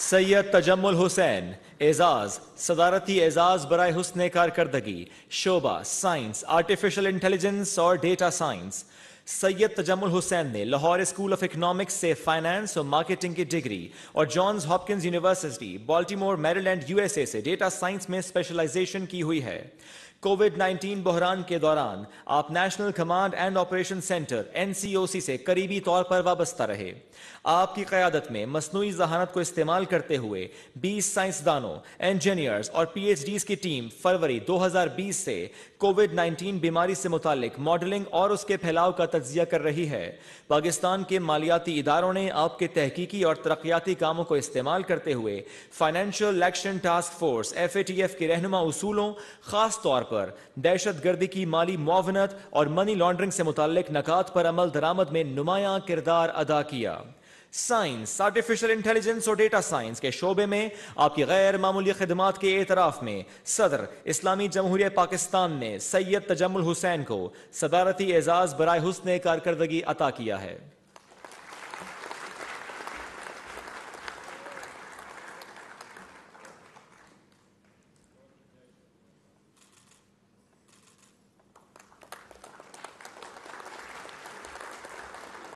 सैयद तजमुल हुसैन एजाज सदारती एजाज बरए हुसन कारकर्दगी शोबा साइंस आर्टिफिशियल इंटेलिजेंस और डेटा साइंस सैयद तजमुल हुसैन ने लाहौर स्कूल ऑफ इकोनॉमिक्स से फाइनेंस और मार्केटिंग की डिग्री और Johns Hopkins university Baltimore Maryland USA से डेटा साइंस में स्पेशलाइजेशन की हुई है कोविड 19 बहरान के दौरान आप national command and operation centre NCOC से करीबी तौर पर वाबस्ता रहे आपकी क्यादत में मसनू जहानत को इस्तेमाल करते हुए 20 साइंसदानों इंजीनियर्स और पीएचडीज की टीम फरवरी 2020 से कोविड 19 बीमारी से मुतालिक मॉडलिंग और उसके फैलाव का तजिया कर रही है पाकिस्तान के मालियाती इदारों ने आपके तहकीकी और तरक्याती कामों को इस्तेमाल करते हुए financial action task force F A T F के रहनुमा उसूलों खास तौर पर दहशत गर्दी की माली मुआवनत और मनी लॉन्ड्रिंग से मुतल नकात पर अमल दरामद में नुमाया किरदार अदा किया साइंस आर्टिफिशियल इंटेलिजेंस और डेटा साइंस के शोबे में आपकी गैर मामूली खदमात के एतराफ में सदर इस्लामी जमहूरिय पाकिस्तान ने सैयद तजमुल हुसैन को सदारती एजाज बरए हुसन कारकर्दगी अता किया है